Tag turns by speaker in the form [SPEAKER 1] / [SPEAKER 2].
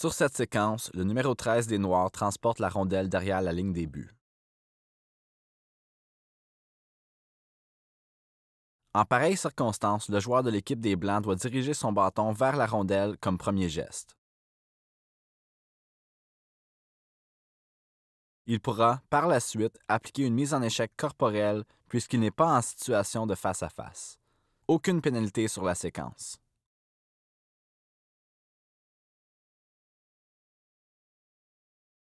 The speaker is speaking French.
[SPEAKER 1] Sur cette séquence, le numéro 13 des Noirs transporte la rondelle derrière la ligne des buts. En pareille circonstance, le joueur de l'équipe des Blancs doit diriger son bâton vers la rondelle comme premier geste. Il pourra, par la suite, appliquer une mise en échec corporelle puisqu'il n'est pas en situation de face à face.
[SPEAKER 2] Aucune pénalité sur la séquence.